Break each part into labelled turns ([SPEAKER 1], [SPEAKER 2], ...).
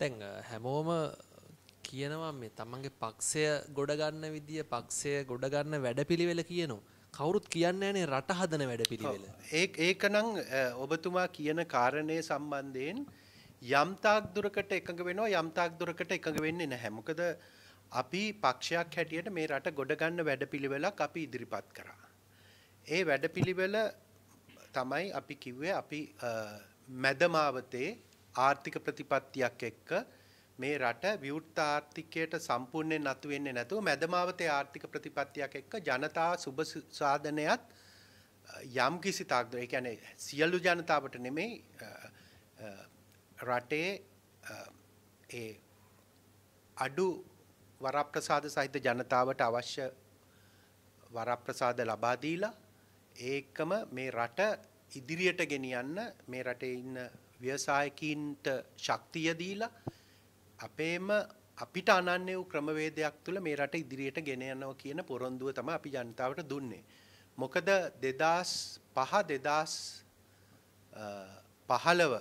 [SPEAKER 1] දැන් හැමෝම කියනවා මේ තමන්ගේ පක්ෂය ගොඩගන්න විදිිය පක්ෂය ගොඩගන්න වැඩපිළිවෙල කියනවා. කවුරුත් කියන්න නේ රට හදන වැඩපිළිවෙල.
[SPEAKER 2] ඒ ඒකනං ඔබතුමා කියන කාරණය සම්බන්ධයෙන් යම්තාක් දුරකට එකඟ වෙනවා යම්තාක් දුරකට එකඟ වෙන්නේ නැහැ. මොකද අපි පක්ෂයක් හැටියට මේ රට ගොඩගන්න වැඩපිළිවෙලක් අපි ඉදිරිපත් කරා. ඒ වැඩපිළිවෙල තමයි අපි කිව්වේ අපි මැදමාවතේ ආර්ථික ප්‍රතිපත්තියක් එක්ක මේ රට විවෘත ආර්ථිකයට සම්පූර්ණයෙන් නතු වෙන්නේ නැතුව මැදමාවතේ ආර්ථික ප්‍රතිපත්තියක් එක්ක ජනතා සුබ සාධනයත් යම් කිසි තාක් දුර ඒ කියන්නේ සියලු ජනතාවට නෙමෙයි රටේ ඒ අඩු වරප්‍රසාද සහිත ජනතාවට අවශ්‍ය වරප්‍රසාද ලබා දීලා ඒකම මේ රට ඉදිරියට ගෙනියන්න මේ රටේ ඉන්න ව්‍යවසායකින්ට ශක්තිය දීලා අපේම අපිට අනන්‍ය වූ ක්‍රමවේදයක් තුළ මේ රට ඉදිරියට ගෙන යනවා කියන පොරොන්දුව තමයි අපි ජනතාවට දුන්නේ. මොකද 2005 2015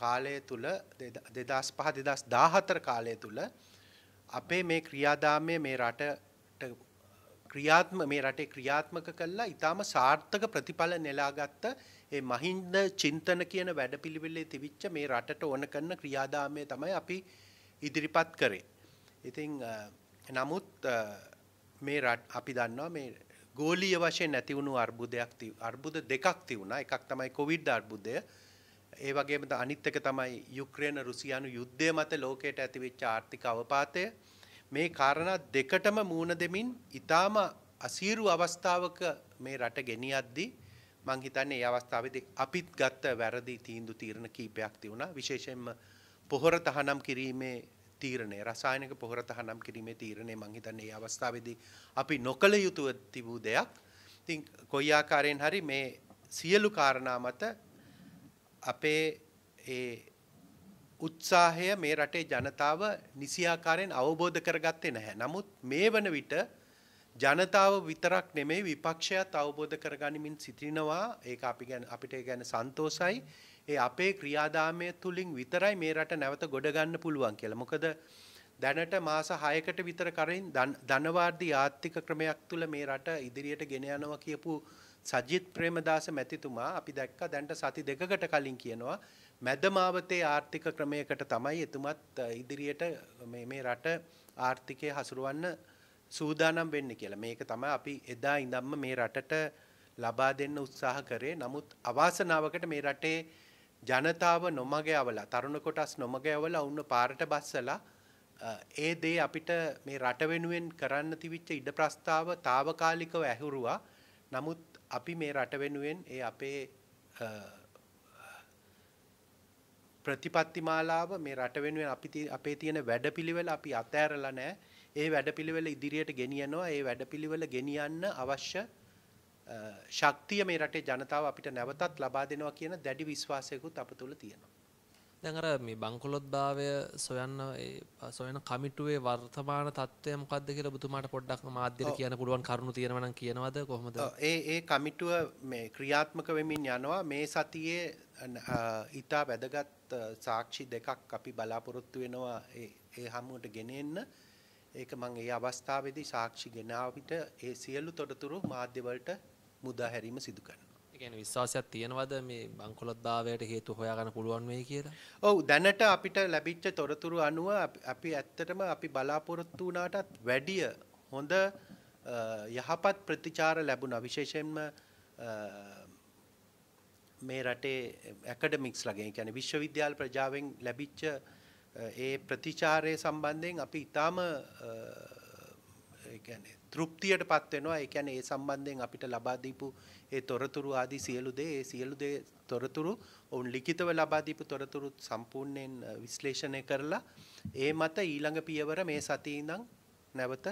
[SPEAKER 2] කාලය තුල 2005 2014 කාලය තුල අපේ මේ ක්‍රියාදාමය මේ රටට ක්‍රියාත්ම මේ රටේ ක්‍රියාත්මක කළා ඊටාම සාර්ථක ප්‍රතිඵල නෙලාගත්තු ඒ මහින්ද චින්තන කියන වැඩපිළිවෙලේ තිබිච්ච මේ රටට ඕන කරන ක්‍රියාදාමය තමයි අපි ඉදිරිපත් කරේ. ඉතින් නමුත් මේ අපි දන්නවා මේ ගෝලීය වශයෙන් නැති වුණු අර්බුදයක් අර්බුද දෙකක් තිබුණා. එකක් තමයි කොවිඩ් අර්බුදය. ඒ වගේම අනිත් එක තමයි යුක්‍රේන රුසියානු යුද්ධය මත ලෝකයට ඇතිවෙච්ච ආර්ථික අවපාතය. මේ කාරණා දෙකටම මූණ දෙමින් ඊටාම අසීරු අවස්ථාවක මේ රට ගෙනියද්දී මං හිතන්නේ ඒ අවස්ථාවේදී අපිත් ගත්ත වැරදි තීන්දු තීරණ කීපයක් තිබුණා විශේෂයෙන්ම පොහොර තහනම් කිරීමේ තීරණය රසායනික පොහොර තහනම් කිරීමේ තීරණය මං හිතන්නේ ඒ අවස්ථාවේදී අපි නොකළ යුතුව තිබූ දෙයක්. ඉතින් කොයි ආකාරයෙන් හරි මේ සියලු කාරණා මත අපේ ඒ උත්සාහය මේ රටේ ජනතාව නිසියාකාරයෙන් අවබෝධ කරගත්තේ නැහැ. නමුත් මේ වන විට ජනතාව විතරක් නෙමෙයි විපක්ෂයත් අවබෝධ කරගනිමින් සිටිනවා. ඒක අපි ගැන අපිට ගැන සන්තෝසයි. ඒ අපේ ක්‍රියාදාමය තුලින් විතරයි මේ රට නැවත ගොඩ ගන්න පුළුවන් කියලා. මොකද දැනට මාස 6කට විතර කරින් ධනවාර්ධි ආර්ථික ක්‍රමයක් තුල මේ රට ඉදිරියට ගෙන යනවා කියපු සජිත් ප්‍රේමදාස මැතිතුමා අපි දැක්කා දැන්ට සති දෙකකට කලින් කියනවා මැදමාවතේ ආර්ථික ක්‍රමයකට තමයි එතුමත් ඉදිරියට මේ රට ආර්ථිකය හසුරුවන්න සූදානම් වෙන්න කියලා. මේක තමයි අපි එදා ඉඳන්ම මේ රටට ලබා දෙන්න උත්සාහ කරේ. නමුත් අවාසනාවකට මේ රටේ ජනතාව නොමග යවලා තරුණ කොටස් නොමග යවලා වුණ පාරට බස්සලා ඒ දේ අපිට මේ රට වෙනුවෙන් කරන්න තිබිච්ච ඉඩ ප්‍රස්තාව తాවකාලිකව ඇහුරුවා. නමුත් අපි මේ රට වෙනුවෙන් ඒ අපේ ප්‍රතිපත්ති මාලාව මේ රට වෙනුවෙන් අපි අපේ තියෙන වැඩපිළිවෙල අපි අතෑරලා නැහැ. ඒ වැඩපිළිවෙල ඉදිරියට ගෙනියනවා ඒ වැඩපිළිවෙල ගෙනියන්න අවශ්‍ය ශක්තිය මේ රටේ ජනතාව අපිට නැවතත් ලබා දෙනවා කියන දැඩි විශ්වාසයකුත් අප තුළ තියෙනවා.
[SPEAKER 1] දැන් අර මේ බංකොලොත් භාවය සොයන්න සොයන කමිටුවේ වර්තමාන තත්ත්වය මොකක්ද කියලා ඔබතුමාට පොඩ්ඩක් මාධ්‍යට කියන්න පුළුවන් කරුණු තියෙනවා නම් කියනවද කොහොමද?
[SPEAKER 2] ඒ ඒ කමිටුව මේ ක්‍රියාත්මක වෙමින් යනවා මේ සතියේ ඊට වැදගත් සාක්ෂි දෙකක් අපි බලාපොරොත්තු වෙනවා ඒ ඒ හමුවට ගෙන එන්න. ඒක මම ඒ අවස්ථාවේදී සාක්ෂි ගෙනාව විට ඒ සියලු තොරතුරු මාධ්‍ය වලට මුදා හැරීම සිදු කරනවා.
[SPEAKER 1] ඒ කියන්නේ විශ්වාසයක්
[SPEAKER 2] තියනවද මේ බංකොලොත්භාවයට හේතු හොයාගන්න පුළුවන් වෙයි කියලා? ඔව් දැනට අපිට ලැබිච්ච තොරතුරු අනුව අපි ඇත්තටම අපි බලාපොරොත්තු වුණාටත් වැඩිය හොඳ යහපත් ප්‍රතිචාර ලැබුණා විශේෂයෙන්ම මේ රටේ ඇකඩමික්ස් ලගෙන් කියන්නේ විශ්වවිද්‍යාල ප්‍රජාවෙන් ලැබිච්ච ඒ ප්‍රතිචාරය සම්බන්ධයෙන් අපි ඉතාම තෘප්තියට පත්වෙනවා එකැන ඒ සම්බන්ධයෙන් අපිට ලබාදීපු ඒ තොරතුරු ආදී සියලු දේ ඒ සියලු දේ තොරතුරු ඔවුන් ලිඛිතව ලබාදීපු තොරතුරු සම්පූර්ණයෙන් විශ්ලේෂණය කරලා ඒ මත ඊළඟ පියවර මේ සතියේ ඉඳන් නැවත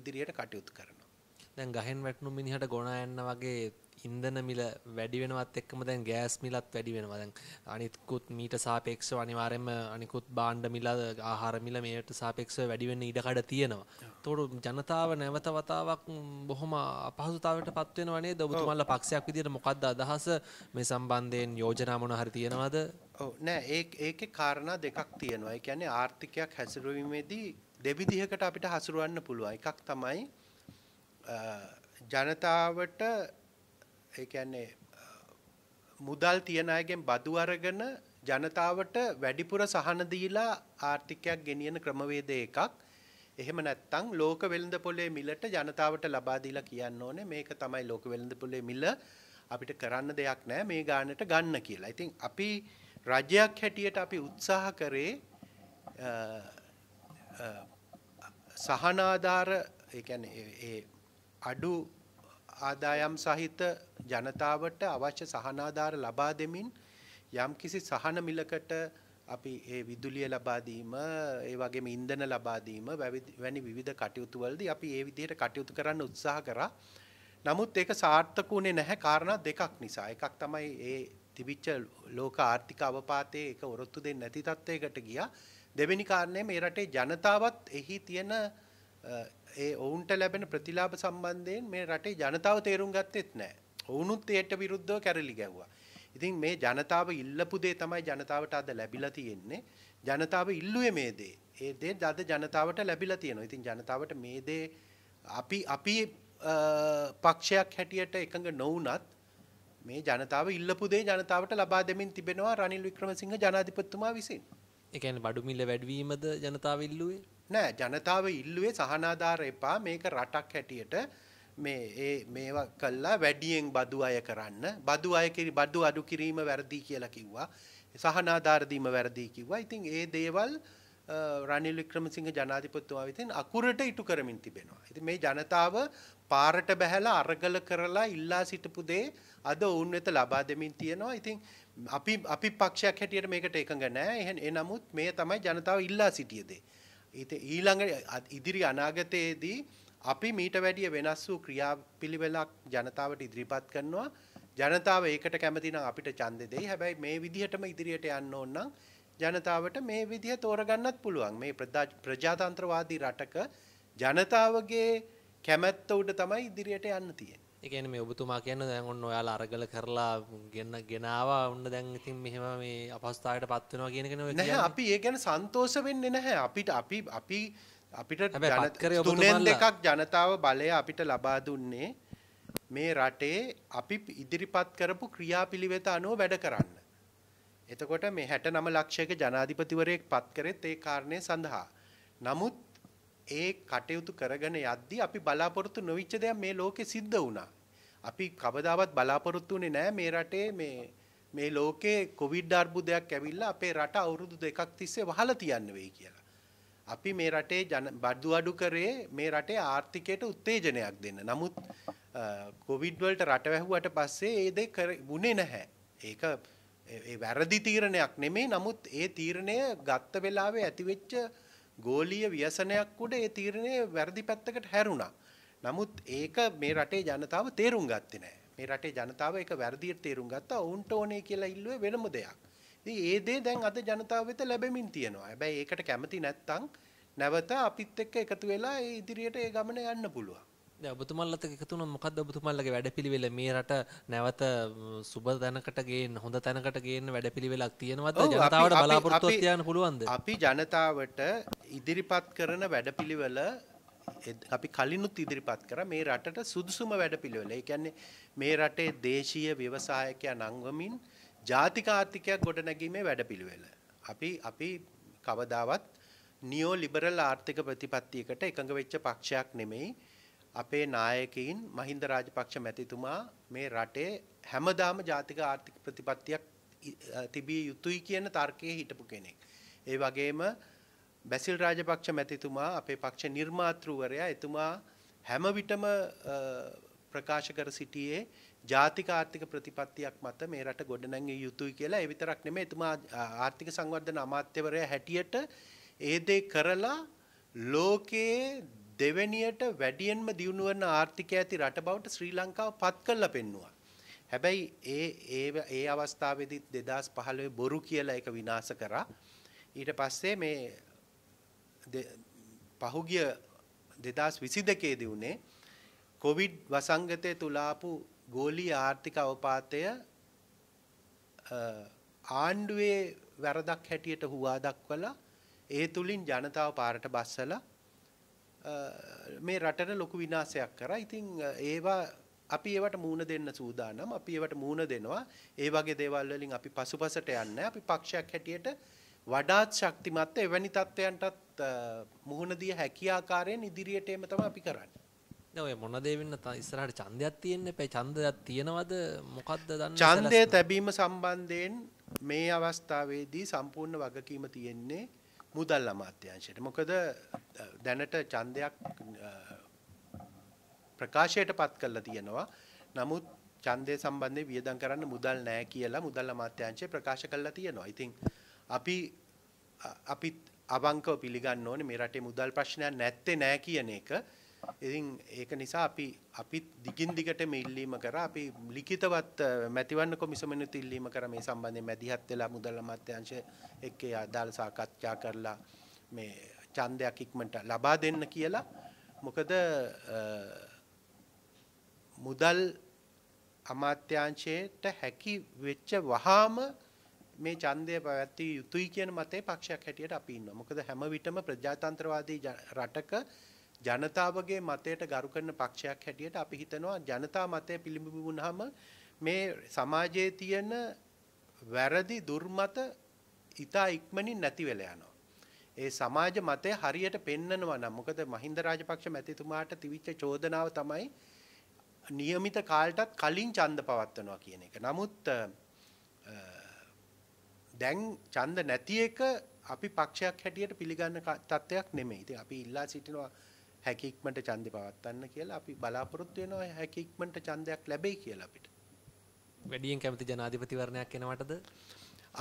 [SPEAKER 2] ඉදිරියට කටයුතු කරනවා.
[SPEAKER 1] දැන් ගහෙන් වැටුණු මිනිහට ගොනා යන්න වගේ ඉන්ධන මිල වැඩි වෙනවත් එක්කම දැන් ගෑස් මිලත් වැඩි වෙනවා. දැන් අනිකුත් මීට සාපේක්ෂව අනිවාර්යයෙන්ම අනිකුත් භාණ්ඩ මිල, ආහාර මිල මේකට සාපේක්ෂව වැඩි වෙන්න ඉඩ කඩ තියෙනවා. ඒතකොට ජනතාව නැවත වතාවක් බොහොම අපහසුතාවයට පත් වෙනව නේද? ඔබතුමාලා පක්ෂයක් විදියට මොකද්ද අදහස මේ සම්බන්ධයෙන් යෝජනා මොන හරි තියෙනවද?
[SPEAKER 2] ඔව් නෑ ඒ ඒකේ කාරණා දෙකක් තියෙනවා. ඒ කියන්නේ ආර්ථිකයක් හැසිරවීමේදී දෙවිදිහකට අපිට හසුරුවන්න පුළුවන්. එකක් තමයි ජනතාවට ඒ කියන්නේ මුදල් තියන අයගෙන් බදු අරගෙන ජනතාවට වැඩිපුර සහන දීලා ආර්ථිකයක් ගෙනියන ක්‍රමවේදය එකක්. එහෙම නැත්නම් ලෝක වෙළඳපොලේ මිලට ජනතාවට ලබා දීලා කියන්න ඕනේ මේක තමයි ලෝක වෙළඳපොලේ මිල අපිට කරන්න දෙයක් නැහැ මේ ගානට ගන්න කියලා. ඉතින් අපි රජයක් හැටියට අපි උත්සාහ කරේ සහනාධාර ඒ කියන්නේ ඒ අඩු ආදායම් සහිත ජනතාවට අවශ්‍ය සහනාධාර ලබා දෙමින් යම්කිසි සහන මිලකට අපි ඒ විදුලිය ලබා දීම, ඒ වගේම ඉන්ධන ලබා දීම වැනි විවිධ කටයුතු වලදී අපි ඒ විදිහට කටයුතු කරන්න උත්සාහ කරා. නමුත් ඒක සාර්ථක වුණේ නැහැ කාරණා දෙකක් නිසා. එකක් තමයි ඒ තිබිච්ච ලෝක ආර්ථික අවපාතයේ ඒක ඔරොත්තු දෙන්නේ නැති තත්ත්වයකට ගියා. දෙවෙනි කාරණය මේ රටේ ජනතාවත් එහි තියෙන ඒ ඔවුන්ට ලැබෙන ප්‍රතිලාභ සම්බන්ධයෙන් මේ රටේ ජනතාව තේරුම් ගත්තෙත් නැහැ. ඔවුනුත් ඒට විරුද්ධව කැරලි ගැව්වා. ඉතින් මේ ජනතාව ඉල්ලපු දේ තමයි ජනතාවට අද ලැබිලා තියෙන්නේ. ජනතාව ඉල්ලුවේ මේ දේ. ඒ දේ අද ජනතාවට ලැබිලා තියෙනවා. ඉතින් ජනතාවට මේ දේ අපි අපි පක්ෂයක් හැටියට එකඟ නොවුනත් මේ ජනතාව ඉල්ලපු දේ ජනතාවට ලබා දෙමින් තිබෙනවා රනිල් වික්‍රමසිංහ ජනාධිපතිතුමා විසින්. ඒ කියන්නේ බඩු මිල වැඩිවීමද ජනතාව ඉල්ලුවේ? නෑ ජනතාව ඉල්ලුවේ සහනාධාර එපා මේක රටක් හැටියට මේ ඒ මේවා කළා වැඩියෙන් බදු අය කරන්න බදු අය කිරි බදු අඩු කිරීම වැරදි කියලා කිව්වා සහනාධාර දීම වැරදි කිව්වා ඉතින් ඒ දේවල් රනිල් වික්‍රමසිංහ ජනාධිපතිතුමා විසින් අකුරට ඉටු කරමින් තිබෙනවා. ඉතින් මේ ජනතාව පාරට බැහැලා අරගල කරලා ඉල්ලා සිටපු දේ අද ඔවුන් වෙත ලබා දෙමින් තියෙනවා. ඉතින් අපි අපි පක්ෂයක් හැටියට මේකට එකඟ නැහැ. එහෙනම් ඒ නමුත් මේ තමයි ජනතාව ඉල්ලා සිටියේ දේ. ඒත ඊළඟ ඉදිරි අනාගතයේදී අපි මීට වැඩිය වෙනස් වූ ක්‍රියා පිළිවෙලක් ජනතාවට ඉදිරිපත් කරනවා ජනතාව ඒකට කැමතිනම් අපිට ඡන්දෙ දෙයි හැබැයි මේ විදිහටම ඉදිරියට යන්න ඕන නම් ජනතාවට මේ විදිහ තෝරගන්නත් පුළුවන් මේ ප්‍රජාතන්ත්‍රවාදී රටක ජනතාවගේ කැමැත්ත උඩ තමයි ඉදිරියට යන්න තියෙන්නේ
[SPEAKER 1] එකන මේ ඔබතුමා කියන්න දැන් ඔන්න ඔයාලා අරගල කරලා ගන්න ගෙනවා ඔන්න දැන් ඉතින් මෙහෙම මේ අපස්ථාවට පත්වෙනවා කියනකන නැහැ අපි
[SPEAKER 2] ඒ ගැන සන්තෝෂ වෙන්නේ නැහැ අපිට අපි අපි අපිට තුනෙන් දෙකක් ජනතාව බලය අපිට ලබා දුන්නේ මේ රටේ අපි ඉදිරිපත් කරපු ක්‍රියාපිළිවෙත අනුව වැඩ කරන්න. එතකොට මේ හැට නම ලක්ෂයක ජනාධිපතිවරයෙක් පත් කරෙත් ඒ කාරණය සඳහා. නමුත් ඒ කටයුතු කරගෙන යද්දී අපි බලාපොරොත්තු නොවිච්ච දෙයක් මේ ලෝකෙ සිද්ධ වුණා. අපි කවදාවත් බලාපොරොත්තු වෙන්නේ නැහැ මේ රටේ මේ මේ ලෝකේ කොවිඩ් අර්බුදයක් ඇවිල්ලා අපේ රට අවුරුදු දෙකක් තිස්සේ වහලා තියන්න වෙයි කියලා. අපි මේ රටේ ජන බඩු අඩු කරේ මේ රටේ ආර්ථිකයට උත්තේජනයක් දෙන්න. නමුත් කොවිඩ් වලට රට වැහුවට පස්සේ ඒ දේ වුණේ නැහැ. ඒක ඒ වැරදි තීරණයක් නෙමෙයි. නමුත් ඒ තීරණය ගත්ත වෙලාවේ ඇතිවෙච්ච ගෝලීය ව්‍යසනයක් උඩ ඒ තීරණය වැරදි පැත්තකට හැරුණා. නමුත් ඒක මේ රටේ ජනතාව තේරුම් ගත්තේ නැහැ. මේ රටේ ජනතාව ඒක වැරදියට තේරුම් ගත්තා. ඔවුන්ට ඕනේ කියලා ඉල්ලුවේ වෙනම දෙයක්. ඉතින් ඒ දේ දැන් අද ජනතාව වෙත ලැබෙමින් තියෙනවා. හැබැයි ඒකට කැමති නැත්නම් නැවත අපිත් එක්ක එකතු වෙලා ඒ ඉදිරියට ඒ ගමන යන්න පුළුවන්.
[SPEAKER 1] දැන් ඔබතුමාලත් එකතු වුණොත් මොකද්ද ඔබතුමාලගේ වැඩපිළිවෙල මේ රට නැවත සුබ තැනකට ගේන්න හොඳ තැනකට ගේන්න වැඩපිළිවෙලක් තියෙනවද ජනතාවට බලාපොරොත්තුවක් තියන්න
[SPEAKER 2] පුළුවන්ද? අපි ජනතාවට ඉදිරිපත් කරන වැඩපිළිවෙල අපි කලිනුත් ඉදිරිපත් කර මේ රටට සුදුසුම වැඩපිළිවෙල. ඒ කියන්නේ මේ රටේ දේශීය ව්‍යවසායකයා නංවමින් ජාතික ආර්ථිකයක් ගොඩනැගීමේ වැඩපිළිවෙල. අපි අපි කවදාවත් නියෝ ලිබරල් ආර්ථික ප්‍රතිපත්තියකට එකඟ වෙච්ච පක්ෂයක් නෙමෙයි. අපේ නායකයින් මහින්ද රාජපක්ෂ මැතිතුමා මේ රටේ හැමදාම ජාතික ආර්ථික ප්‍රතිපත්තියක් තිබිය යුතුයි කියන තර්කයේ හිටපු කෙනෙක්. ඒ වගේම බැසිල් රාජපක්ෂ මැතිතුමා අපේ පක්ෂ නිර්මාතෘවරයා එතුමා හැම විටම ප්‍රකාශ කර සිටියේ ජාතික ආර්ථික ප්‍රතිපත්තියක් මත මේ රට ගොඩනැගිය යුතුයි කියලා ඒ විතරක් නෙමෙයි එතුමා ආර්ථික සංවර්ධන අමාත්‍යවරයා හැටියට ඒ දේ කරලා ලෝකයේ දෙවැනියට වැඩියෙන්ම දියුණු වන ආර්ථිකය ඇති රට බවට ශ්‍රී ලංකාව පත් කරලා පෙන්නවා. හැබැයි ඒ ඒ ඒ අවස්ථාවේදී 2015 බොරු කියලා ඒක විනාශ කරා. ඊට පස්සේ මේ පහුගිය 2022කේදී උනේ කොවිඩ් වසංගතය තුල ආපු ගෝලීය ආර්ථික අවපාතය ආණ්ඩුවේ වැරදක් හැටියට හුවා දක්වලා ඒ තුලින් ජනතාව පාරට බස්සලා මේ රටට ලොකු විනාශයක් කරා. ඉතින් ඒවා අපි ඒවට මූණ දෙන්න සූදානම්. අපි ඒවට මූණ දෙනවා. ඒ වගේ දේවල් වලින් අපි පසුපසට යන්නේ. අපි පක්ෂයක් හැටියට වඩාත් ශක්තිමත්ව එවැනි තත්ත්වයන්ටත් මුහුණ දිය හැකි ආකාරයෙන් ඉදිරියට එම තමයි අපි කරන්නේ.
[SPEAKER 1] ඔය මොන දේවෙන්න ඉස්සරහට ඡන්දයක් තියෙන්නේ? පැය ඡන්දයක් තියනවද? මොකද්ද දන්නේ? ඡන්දය
[SPEAKER 2] තැබීම සම්බන්ධයෙන් මේ අවස්ථාවේදී සම්පූර්ණ වගකීම තියෙන්නේ මුදල් අමාත්‍යාංශයට. මොකද දැනට ඡන්දයක් ප්‍රකාශයට පත් කරලා තියෙනවා. නමුත් ඡන්දය සම්බන්ධයෙන් වියදම් කරන්න මුදල් නැහැ කියලා මුදල් අමාත්‍යාංශය ප්‍රකාශ කරලා තියෙනවා. ඉතින් අපි අපිත් අවංකව පිළිගන්න ඕනේ මේ රටේ මුදල් ප්‍රශ්නයක් නැත්තේ නෑ කියන එක. ඉතින් ඒක නිසා අපි අපිත් දිගින් දිගට මේ ඉල්ලීම කරා අපි ලිඛිතවත් මැතිවරණ කොමිසමෙනුත් ඉල්ලීම කරා මේ සම්බන්ධයෙන් මැදිහත් වෙලා මුදල් අමාත්‍යාංශ එක්ක අදාළ සාකච්ඡා කරලා මේ ඡන්දයක් ඉක්මනට ලබා දෙන්න කියලා. මොකද මුදල් අමාත්‍යාංශයට හැකි වෙච්ච වහාම මේ ඡන්දය පැවැත්විය යුතුයි කියන මතේ පක්ෂයක් හැටියට අපි ඉන්නවා. මොකද හැම විටම ප්‍රජාතන්ත්‍රවාදී රටක ජනතාවගේ මතයට ගරු කරන පක්ෂයක් හැටියට අපි හිතනවා ජනතා මතය පිළිඹු වුණාම මේ සමාජයේ තියෙන වැරදි දුර්මත ඉතා ඉක්මනින් නැති වෙලා යනවා. ඒ සමාජ මතය හරියට පෙන්නනවා නම් මොකද මහින්ද රාජපක්ෂ මැතිතුමාට තිවිච්ච චෝදනාව තමයි નિયમિત කාලටත් කලින් ඡන්ද පවත්වනවා කියන එක. නමුත් දැන් ඡන්ද නැති එක අපි පක්ෂයක් හැටියට පිළිගන්න තත්ත්වයක් නෙමෙයි. ඉතින් අපි ඉල්ලා සිටිනවා හැකි ඉක්මනට ඡන්දේ පවත්වන්න කියලා අපි බලාපොරොත්තු වෙනවා හැකි ඉක්මනට ඡන්දයක් ලැබෙයි කියලා අපිට. වැඩියෙන් කැමති ජනාධිපතිවරණයක් එනවටද?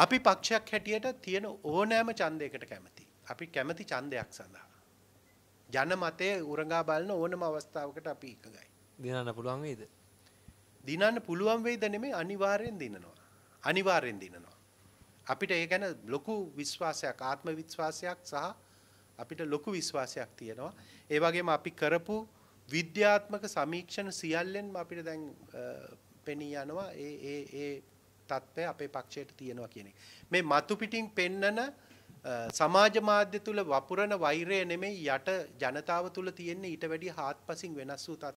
[SPEAKER 2] අපි පක්ෂයක් හැටියට තියෙන ඕනෑම ඡන්දයකට කැමති. අපි කැමති ඡන්දයක් සඳහා. ජනමතය උරගා බලන ඕනම අවස්ථාවකට අපි එකගයි. දිනන්න පුළුවන් වේද? දිනන්න පුළුවන් වෙයිද නෙමෙයි අනිවාර්යෙන් දිනනවා. අනිවාර්යෙන් දිනනවා. අපිට ඒ ගැන ලොකු විශ්වාසයක් ආත්ම විශ්වාසයක් සහ අපිට ලොකු විශ්වාසයක් තියෙනවා. ඒ වගේම අපි කරපු විද්‍යාත්මක සමීක්ෂණ සියල්ලෙන්ම අපිට දැන් පෙනී යනවා ඒ ඒ ඒ තත්ත්වය අපේ පක්ෂයට තියෙනවා කියන එක. මේ මතු පිටින් පෙන්නන සමාජ මාධ්‍ය තුල වපුරන වෛරය නෙමෙයි යට ජනතාව තුල තියෙන ඊට වැඩි හාත්පසින් වෙනස් වූ තත්ත්වයක්.